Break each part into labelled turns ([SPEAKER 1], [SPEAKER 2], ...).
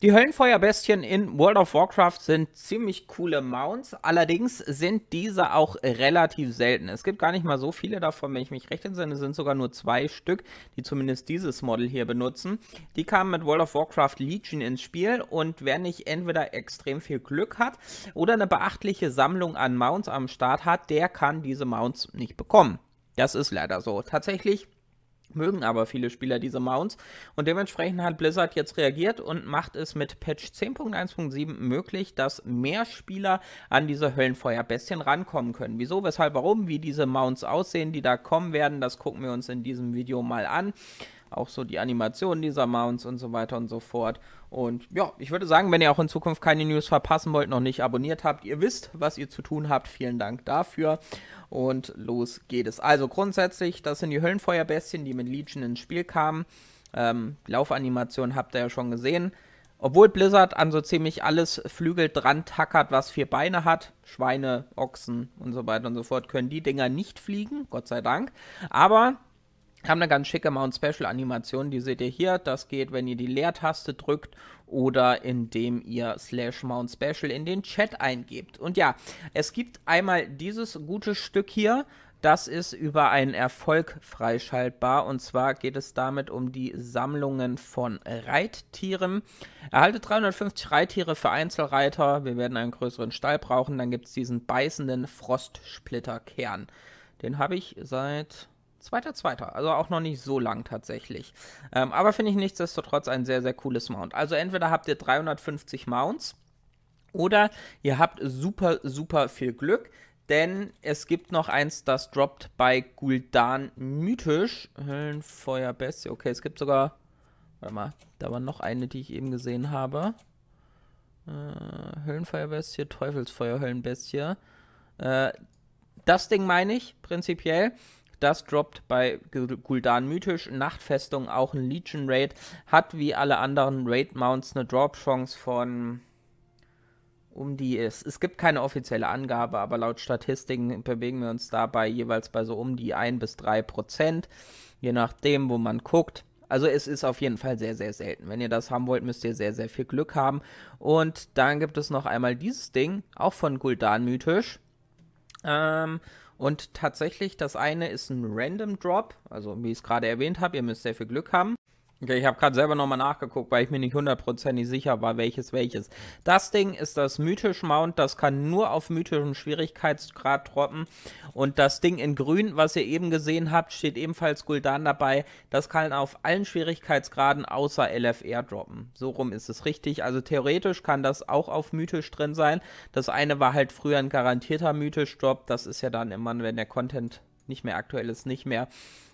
[SPEAKER 1] Die Höllenfeuerbestien in World of Warcraft sind ziemlich coole Mounts, allerdings sind diese auch relativ selten. Es gibt gar nicht mal so viele davon, wenn ich mich recht entsinne, sind sogar nur zwei Stück, die zumindest dieses Model hier benutzen. Die kamen mit World of Warcraft Legion ins Spiel und wer nicht entweder extrem viel Glück hat oder eine beachtliche Sammlung an Mounts am Start hat, der kann diese Mounts nicht bekommen. Das ist leider so. Tatsächlich mögen aber viele Spieler diese Mounts und dementsprechend hat Blizzard jetzt reagiert und macht es mit Patch 10.1.7 möglich, dass mehr Spieler an diese Höllenfeuerbestien rankommen können. Wieso, weshalb, warum, wie diese Mounts aussehen, die da kommen werden, das gucken wir uns in diesem Video mal an auch so die Animationen dieser Mounts und so weiter und so fort. Und ja, ich würde sagen, wenn ihr auch in Zukunft keine News verpassen wollt, noch nicht abonniert habt, ihr wisst, was ihr zu tun habt. Vielen Dank dafür. Und los geht es. Also grundsätzlich, das sind die Höllenfeuerbestien, die mit Legion ins Spiel kamen. Ähm, Laufanimation habt ihr ja schon gesehen. Obwohl Blizzard an so ziemlich alles Flügel dran tackert, was vier Beine hat, Schweine, Ochsen und so weiter und so fort, können die Dinger nicht fliegen, Gott sei Dank. Aber haben eine ganz schicke Mount Special Animation, die seht ihr hier. Das geht, wenn ihr die Leertaste drückt oder indem ihr slash Mount Special in den Chat eingebt. Und ja, es gibt einmal dieses gute Stück hier. Das ist über einen Erfolg freischaltbar und zwar geht es damit um die Sammlungen von Reittieren. Erhalte 350 Reittiere für Einzelreiter. Wir werden einen größeren Stall brauchen. Dann gibt es diesen beißenden Frostsplitterkern. Den habe ich seit Zweiter, zweiter. Also auch noch nicht so lang tatsächlich. Ähm, aber finde ich nichtsdestotrotz ein sehr, sehr cooles Mount. Also entweder habt ihr 350 Mounts oder ihr habt super, super viel Glück. Denn es gibt noch eins, das droppt bei Guldan mythisch. Höllenfeuerbestie. Okay, es gibt sogar. Warte mal, da war noch eine, die ich eben gesehen habe. Äh, Höllenfeuerbestie, Teufelsfeuer, Höllenbestie. Äh, das Ding meine ich prinzipiell. Das droppt bei Gul'dan Mythisch, Nachtfestung auch ein Legion Raid, hat wie alle anderen Raid Mounts eine Drop Chance von um die ist. Es gibt keine offizielle Angabe, aber laut Statistiken bewegen wir uns dabei jeweils bei so um die 1 bis 3 Prozent, je nachdem, wo man guckt. Also es ist auf jeden Fall sehr, sehr selten. Wenn ihr das haben wollt, müsst ihr sehr, sehr viel Glück haben. Und dann gibt es noch einmal dieses Ding, auch von Gul'dan Mythisch. Ähm, und tatsächlich, das eine ist ein Random Drop, also wie ich es gerade erwähnt habe, ihr müsst sehr viel Glück haben. Okay, ich habe gerade selber nochmal nachgeguckt, weil ich mir nicht hundertprozentig sicher war, welches welches. Das Ding ist das mythisch Mount, das kann nur auf mythischem Schwierigkeitsgrad droppen. Und das Ding in grün, was ihr eben gesehen habt, steht ebenfalls Guldan dabei. Das kann auf allen Schwierigkeitsgraden außer LFR droppen. So rum ist es richtig. Also theoretisch kann das auch auf mythisch drin sein. Das eine war halt früher ein garantierter mythisch Drop. Das ist ja dann immer, wenn der Content nicht mehr, aktuell ist nicht mehr.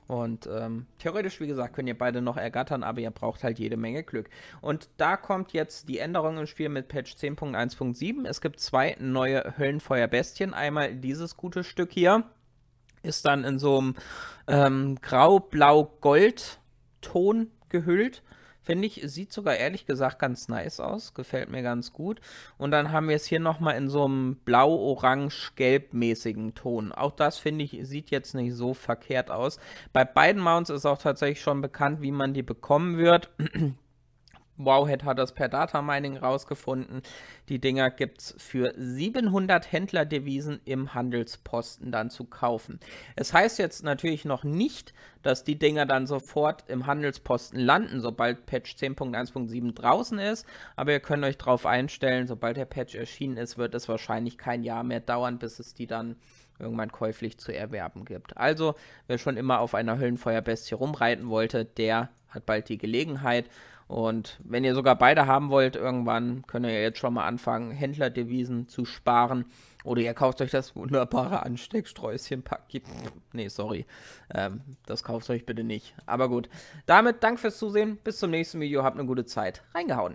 [SPEAKER 1] Und ähm, theoretisch, wie gesagt, könnt ihr beide noch ergattern, aber ihr braucht halt jede Menge Glück. Und da kommt jetzt die Änderung im Spiel mit Patch 10.1.7. Es gibt zwei neue Höllenfeuerbestien. Einmal dieses gute Stück hier. Ist dann in so einem ähm, grau-blau-gold-Ton gehüllt. Finde ich, sieht sogar ehrlich gesagt ganz nice aus. Gefällt mir ganz gut. Und dann haben wir es hier nochmal in so einem blau-orange-gelb-mäßigen Ton. Auch das, finde ich, sieht jetzt nicht so verkehrt aus. Bei beiden Mounts ist auch tatsächlich schon bekannt, wie man die bekommen wird. Wowhead hat das per Data Mining rausgefunden. Die Dinger gibt es für 700 Händlerdevisen im Handelsposten dann zu kaufen. Es heißt jetzt natürlich noch nicht, dass die Dinger dann sofort im Handelsposten landen, sobald Patch 10.1.7 draußen ist. Aber ihr könnt euch darauf einstellen, sobald der Patch erschienen ist, wird es wahrscheinlich kein Jahr mehr dauern, bis es die dann irgendwann käuflich zu erwerben gibt. Also, wer schon immer auf einer Höllenfeuerbestie rumreiten wollte, der hat bald die Gelegenheit. Und wenn ihr sogar beide haben wollt, irgendwann könnt ihr ja jetzt schon mal anfangen, Händlerdevisen zu sparen. Oder ihr kauft euch das wunderbare Anstecksträußchenpack. Nee, sorry. Ähm, das kauft euch bitte nicht. Aber gut. Damit, danke fürs Zusehen. Bis zum nächsten Video. Habt eine gute Zeit. Reingehauen.